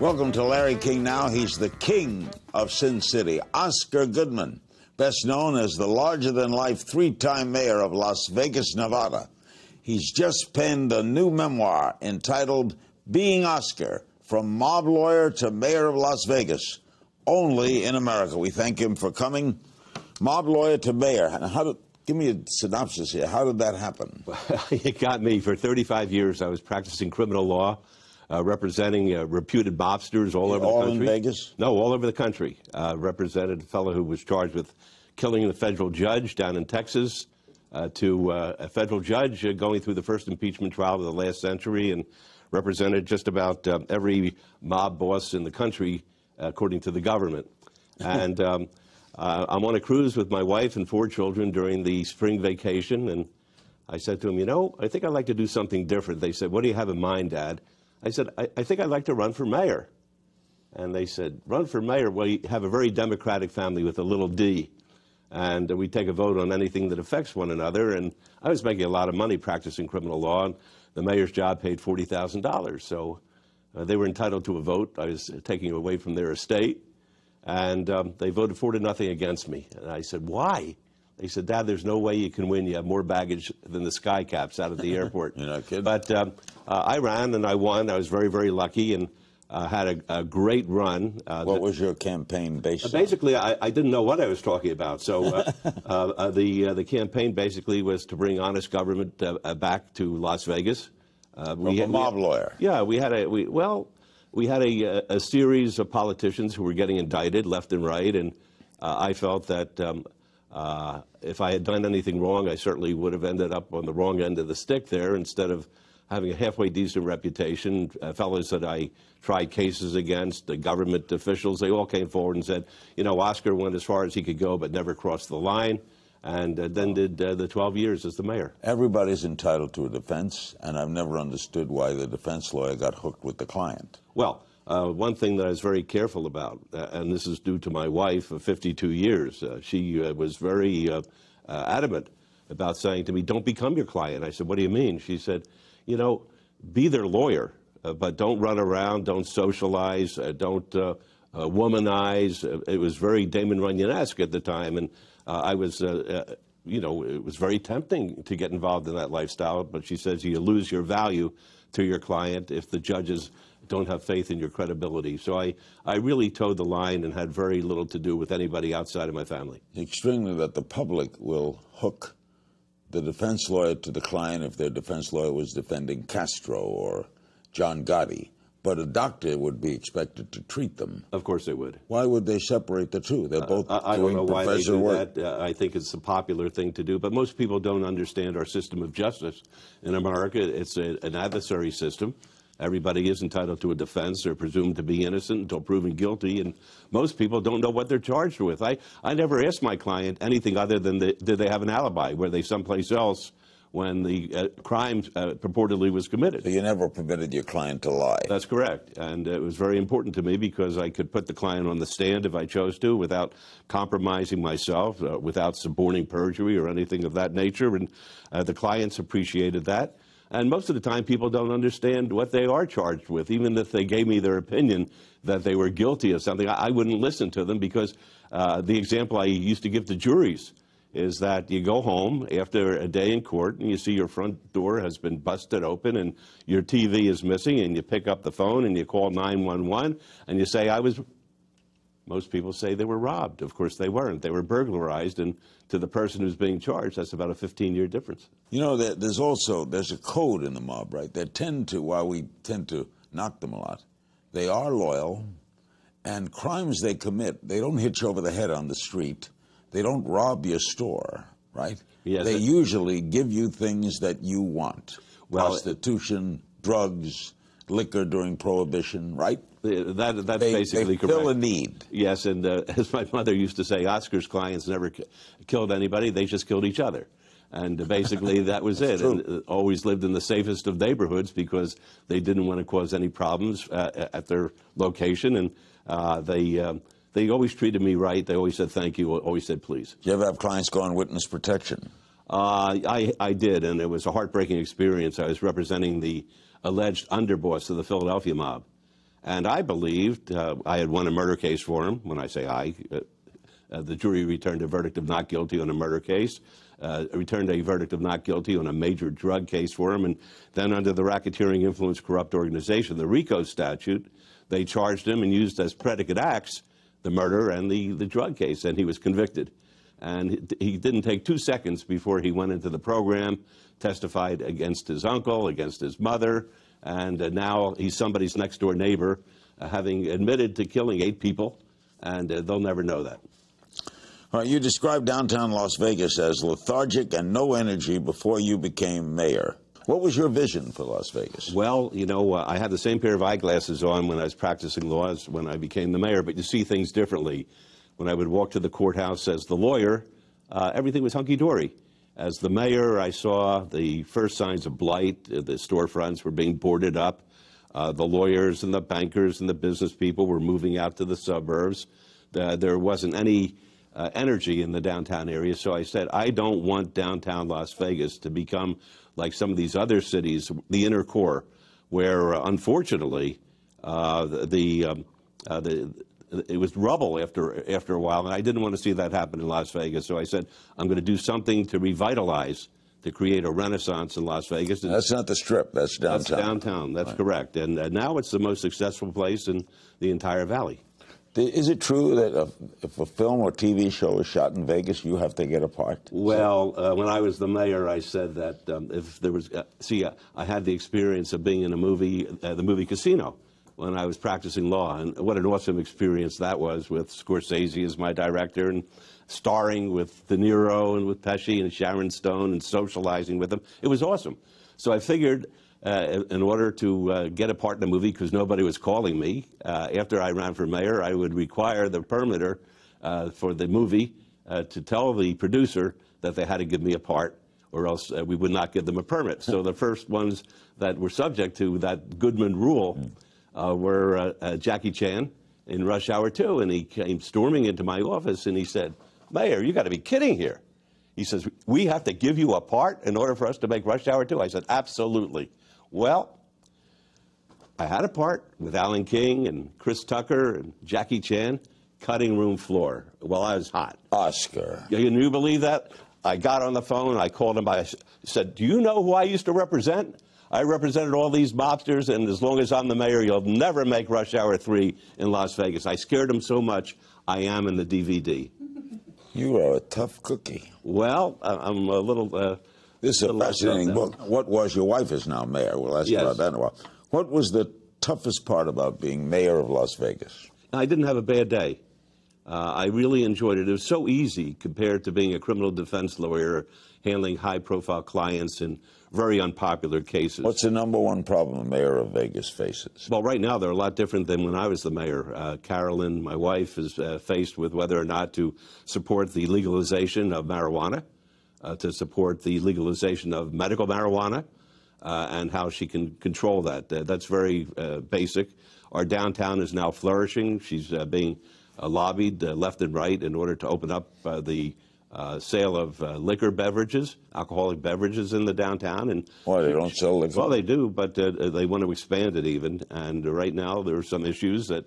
Welcome to Larry King Now. He's the king of Sin City, Oscar Goodman, best known as the larger than life three time mayor of Las Vegas, Nevada. He's just penned a new memoir entitled Being Oscar From Mob Lawyer to Mayor of Las Vegas, only in America. We thank him for coming. Mob Lawyer to Mayor. How, Give me a synopsis here. How did that happen? Well, it got me. For 35 years, I was practicing criminal law, uh, representing uh, reputed mobsters all over all the country. All in Vegas? No, all over the country. Uh, represented a fellow who was charged with killing the federal judge down in Texas, uh, to uh, a federal judge uh, going through the first impeachment trial of the last century, and represented just about um, every mob boss in the country, according to the government. And. Um, uh, I'm on a cruise with my wife and four children during the spring vacation, and I said to him, You know, I think I'd like to do something different. They said, What do you have in mind, Dad? I said, I, I think I'd like to run for mayor. And they said, Run for mayor? Well, you have a very democratic family with a little d. And we take a vote on anything that affects one another. And I was making a lot of money practicing criminal law, and the mayor's job paid $40,000. So uh, they were entitled to a vote. I was taking away from their estate. And um, they voted four to nothing against me. And I said, why? They said, Dad, there's no way you can win. You have more baggage than the skycaps out of the airport. You're not kidding. But um, uh, I ran and I won. I was very, very lucky and uh, had a, a, great run. Uh, what that, was your campaign based uh, Basically, I, I, didn't know what I was talking about. So uh, uh, the, the campaign basically was to bring honest government back to Las Vegas. Uh, we had, a mob we, lawyer. Yeah, we had a we, well we had a, a, series of politicians who were getting indicted left and right, and uh, I felt that um, uh, if I had done anything wrong, I certainly would have ended up on the wrong end of the stick there instead of having a halfway decent reputation. Uh, fellows that I tried cases against, the government officials, they all came forward and said, you know, Oscar went as far as he could go but never crossed the line and uh, then did uh, the 12 years as the mayor. Everybody's entitled to a defense, and I've never understood why the defense lawyer got hooked with the client. Well, uh, one thing that I was very careful about, uh, and this is due to my wife of 52 years, uh, she uh, was very adamant about saying to me, Don't become your client. I said, What do you mean? She said, You know, be their lawyer, but don't run around, don't socialize, don't. Uh, womanized. Uh, it was very Damon Runyon-esque at the time, and uh, I was you know, it was very tempting to get involved in that lifestyle, but she says you lose your value to your client if the judges don't have faith in your credibility. So I, I really towed the line and had very little to do with anybody outside of my family. Extremely that the public will hook the defense lawyer to the client if their defense lawyer was defending Castro or John Gotti. But a doctor would be expected to treat them. Of course, they would. Why would they separate the two? They're uh, both uh, I, doing don't know professional why they do work. That. Uh, I think it's a popular thing to do, but most people don't understand our system of justice in America. It's a, an adversary system. Everybody is entitled to a defense. They're presumed to be innocent until proven guilty, and most people don't know what they're charged with. I, I never ask my client anything other than the, did they have an alibi? Were they someplace else? when the uh, crime uh, purportedly was committed. So you never permitted your client to lie. That's correct. And it was very important to me because I could put the client on the stand if I chose to without compromising myself, uh, without suborning perjury or anything of that nature. And uh, the clients appreciated that. And most of the time, people don't understand what they are charged with. Even if they gave me their opinion that they were guilty of something, I, I wouldn't listen to them because uh, the example I used to give to juries is that you go home after a day in court and you see your front door has been busted open and your TV is missing and you pick up the phone and you call 911 and you say, I was, most people say they were robbed. Of course they weren't. They were burglarized and to the person who's being charged, that's about a 15-year difference. You know, there's also, there's a code in the mob, right? They tend to, while we tend to knock them a lot, they are loyal and crimes they commit, they don't hit you over the head on the street they don't rob your store, right? Yes, they usually give you things that you want. Well, Prostitution, drugs, liquor during prohibition, right? Uh, that, that's they, basically they correct. fill a need. Yes, and uh, as my mother used to say, Oscar's clients never k- killed anybody; they just killed each other. And basically, that was it. True. And, uh, always lived in the safest of neighborhoods because they didn't want to cause any problems uh, at their location, and uh, they. Um, they always treated me right. They always said thank you, always said please. You ever have clients go on witness protection? Uh, I, I did, and it was a heartbreaking experience. I was representing the alleged underboss of the Philadelphia mob. And I believed uh, I had won a murder case for him. When I say I, uh, uh, the jury returned a verdict of not guilty on a murder case, uh, returned a verdict of not guilty on a major drug case for him. And then, under the Racketeering Influence Corrupt Organization, the RICO statute, they charged him and used as predicate acts the murder and the, the drug case, and he was convicted. And he didn't take two seconds before he went into the program, testified against his uncle, against his mother, and uh, now he's somebody's next door neighbor, uh, having admitted to killing eight people, and uh, they'll never know that. All right, you described downtown Las Vegas as lethargic and no energy before you became mayor. What was your vision for Las Vegas? Well, you know, uh, I had the same pair of eyeglasses on when I was practicing law as when I became the mayor, but you see things differently. When I would walk to the courthouse as the lawyer, uh, everything was hunky dory. As the mayor, I saw the first signs of blight. Uh, the storefronts were being boarded up. Uh, the lawyers and the bankers and the business people were moving out to the suburbs. there wasn't any uh, energy in the downtown area. So I said, I don't want downtown Las Vegas to become like some of these other cities, the inner core, where uh, unfortunately uh, the, um, uh, the it was rubble after after a while, and I didn't want to see that happen in Las Vegas. So I said, I'm going to do something to revitalize, to create a renaissance in Las Vegas. And that's not the Strip. That's downtown. That's downtown. That's right. correct. And, and uh, now it's the most successful place in the entire valley. Is it true that if a film or TV show is shot in Vegas, you have to get a part? Well, uh, when I was the mayor, I said that um, if there was, uh, see, uh, I had the experience of being in a movie, uh, the movie Casino, when I was practicing law, and what an awesome experience that was with Scorsese as my director and starring with De Niro and with Pesci and Sharon Stone and socializing with them. It was awesome. So I figured uh, in order to uh, get a part in a movie because nobody was calling me. Uh, after I ran for mayor, I would require the permitter uh, for the movie uh, to tell the producer that they had to give me a part or else uh, we would not give them a permit. So the first ones that were subject to that Goodman rule hmm. were Jackie Chan in Rush Hour 2, and he came storming into my office and he said, Mayor, you got to be kidding here. He says, We have to give you a part in order for us to make rush hour two. I said, Absolutely. Well, I had a part with Alan King and Chris Tucker and Jackie Chan, cutting room floor while I was hot. Oscar. Can you believe that? I got on the phone, I called him, I said, Do you know who I used to represent? I represented all these mobsters, and as long as I'm the mayor, you'll never make Rush Hour 3 in Las Vegas. I scared him so much, I am in the DVD. You are a tough cookie. Well, I'm a little. Uh, this is a, a fascinating book. What was your wife is now mayor? We'll ask yes. about that in a while. What was the toughest part about being mayor of Las Vegas? I didn't have a bad day. Uh, I really enjoyed it. It was so easy compared to being a criminal defense lawyer, handling high profile clients in very unpopular cases. What's the number one problem mayor of Vegas faces? Well, right now they're a lot different than when I was the mayor. Uh, Carolyn, my wife, is uh, faced with whether or not to support the legalization of marijuana, uh, to support the legalization of medical marijuana, uh, and how she can control that. that's very uh, basic. Our downtown is now flourishing. She's being uh, lobbied uh, left and right in order to open up uh, the uh, sale of uh, liquor beverages, alcoholic beverages in the downtown. And well, they don't sell liquor. Well, they do, but uh, they want to expand it even. And right now, there are some issues that,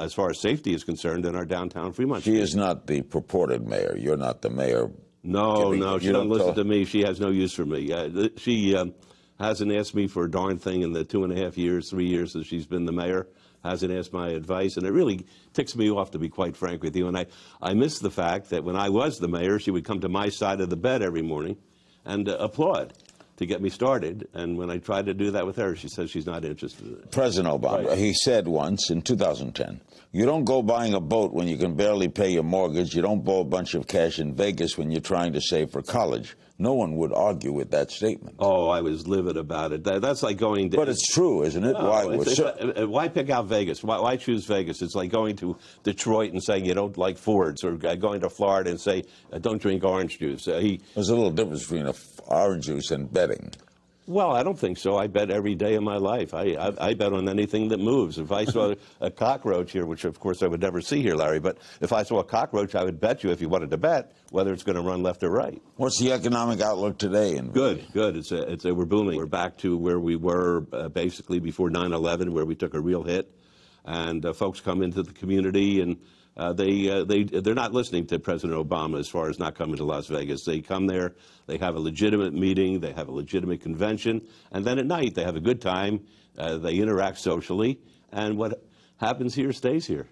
as far as safety is concerned, in our downtown Fremont. She is not the purported mayor. You're not the mayor. No, no, she does not listen to me. She has no use for me. she um, hasn't asked me for a darn thing in the two and a half years, three years that she's been the mayor hasn't asked my advice, and it really ticks me off, to be quite frank with you. And I, I miss the fact that when I was the mayor, she would come to my side of the bed every morning and uh, applaud to get me started. And when I tried to do that with her, she says she's not interested. President Obama, right. he said once in 2010, you don't go buying a boat when you can barely pay your mortgage. You don't blow a bunch of cash in Vegas when you're trying to save for college. No one would argue with that statement. Oh, I was livid about it. That, that's like going to. But it's true, isn't it? No, why, it's, it's, why pick out Vegas? Why, why, choose Vegas? It's like going to Detroit and saying you don't like Fords, or going to Florida and say uh, don't drink orange juice. Uh, he, There's a little difference between orange juice and betting. Well, I don't think so. I bet every day of my life. I, I, I bet on anything that moves. If I saw a cockroach here, which of course I would never see here, Larry, but if I saw a cockroach, I would bet you, if you wanted to bet, whether it's going to run left or right. What's the economic outlook today? In good, good. It's a, it's a, we're booming. We're back to where we were uh, basically before 9 11, where we took a real hit. And uh, folks come into the community and uh, they, uh, they, they're not listening to President Obama as far as not coming to Las Vegas. They come there, they have a legitimate meeting, they have a legitimate convention, and then at night they have a good time, uh, they interact socially, and what happens here stays here.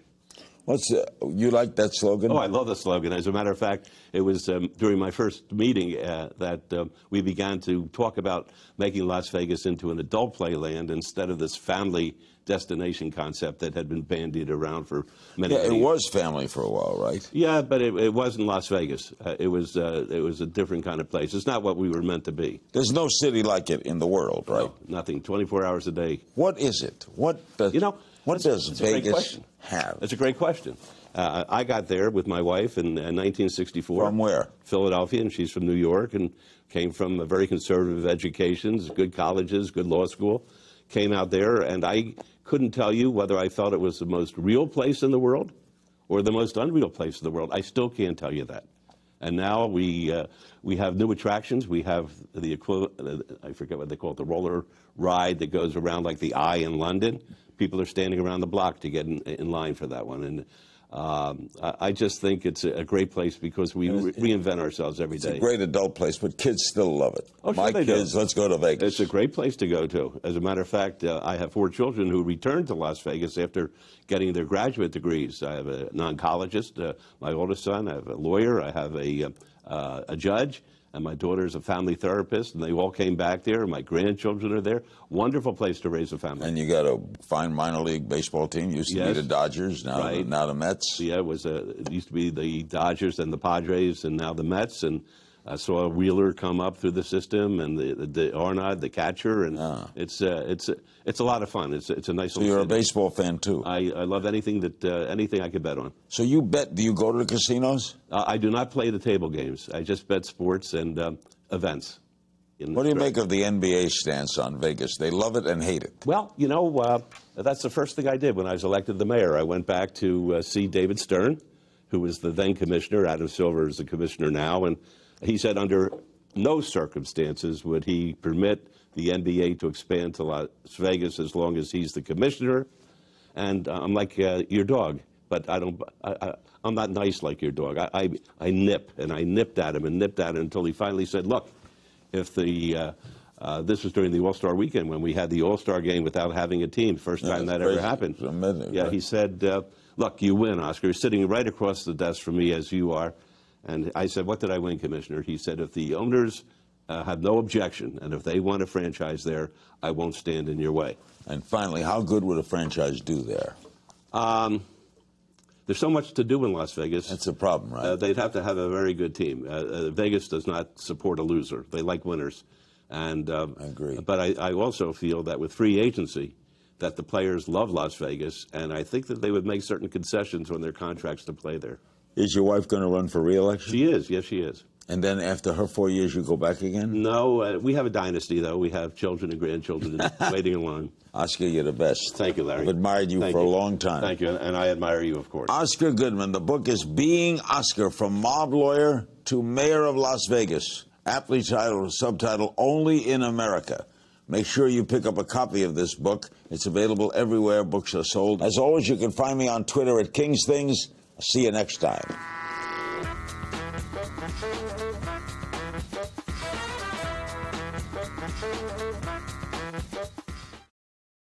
What's uh, you like that slogan? Oh, I love the slogan. As a matter of fact, it was um, during my first meeting uh, that um, we began to talk about making Las Vegas into an adult playland instead of this family destination concept that had been bandied around for many. Yeah, it was family for a while, right? Yeah, but it, it wasn't Las Vegas. Uh, it was uh, it was a different kind of place. It's not what we were meant to be. There's no city like it in the world, right? No, nothing. 24 hours a day. What is it? What? you know. What does That's Vegas have? That's a great question. Uh, I got there with my wife in, 1964. Uh, from where? Philadelphia, and she's from New York, and came from a very conservative education, good colleges, good law school. Came out there, and I couldn't tell you whether I felt it was the most real place in the world or the most unreal place in the world. I still can't tell you that. And now we, uh, we have new attractions. We have the, uh, I forget what they call it, the roller ride that goes around like the Eye in London. People are standing around the block to get in, in line for that one. And um, I just think it's a great place because we re reinvent ourselves every day. It's a great adult place, but kids still love it. Oh, My sure kids, do. let's go to Vegas. It's a great place to go to. As a matter of fact, uh, I have four children who returned to Las Vegas after getting their graduate degrees. I have an oncologist, uh, my oldest son. I have a lawyer. I have a, uh, a judge and my daughter's a family therapist, and they all came back there, and my grandchildren are there. Wonderful place to raise a family. And you got a fine minor league baseball team. Used to yes. be the Dodgers, now, right. now the Mets. Yeah, it, was a, it used to be the Dodgers and the Padres, and now the Mets, and – I saw Wheeler come up through the system and the, the, the the catcher, and it's uh, it's it's a lot of fun. It's it's a nice. So you're city. a baseball fan too. I, I love anything that uh, anything I could bet on. So you bet? Do you go to the casinos? Uh, I do not play the table games. I just bet sports and um, events. What do you make of the NBA stance on Vegas? They love it and hate it. Well, you know, uh, that's the first thing I did when I was elected the mayor. I went back to uh, see David Stern, who was the then commissioner. Adam Silver is the commissioner now, and he said under no circumstances would he permit the NBA to expand to Las Vegas as long as he's the commissioner. And uh, I'm like uh, your dog, but I don't. I, am not nice like your dog. I, I, I nip, and I nipped at him and nipped at him until he finally said, "Look, if the uh, uh this was during the All Star weekend when we had the All Star game without having a team, first yeah, time that crazy. ever happened." yeah, right? he said, uh, "Look, you win, Oscar." You're sitting right across the desk from me as you are. And I said, what did I win, Commissioner? He said, if the owners uh, have no objection, and if they want a franchise there, I won't stand in your way. And finally, how good would a franchise do there? Um, there's so much to do in Las Vegas. That's a problem, right? Uh, they'd have to have a very good team. Uh, uh Vegas does not support a loser. They like winners. And um, I agree. But I, I also feel that with free agency, that the players love Las Vegas, and I think that they would make certain concessions on their contracts to play there. Is your wife going to run for reelection? She is. Yes, she is. And then after her four years, you go back again? No, uh, we have a dynasty, though. We have children and grandchildren waiting in line. Oscar, you're the best. Thank you, Larry. I've admired you Thank for you. a long time. Thank you, and I admire you, of course. Oscar Goodman, the book is Being Oscar From Mob Lawyer to Mayor of Las Vegas, aptly titled, subtitle Only in America. Make sure you pick up a copy of this book. It's available everywhere books are sold. As always, you can find me on Twitter at King's Things. See you next time.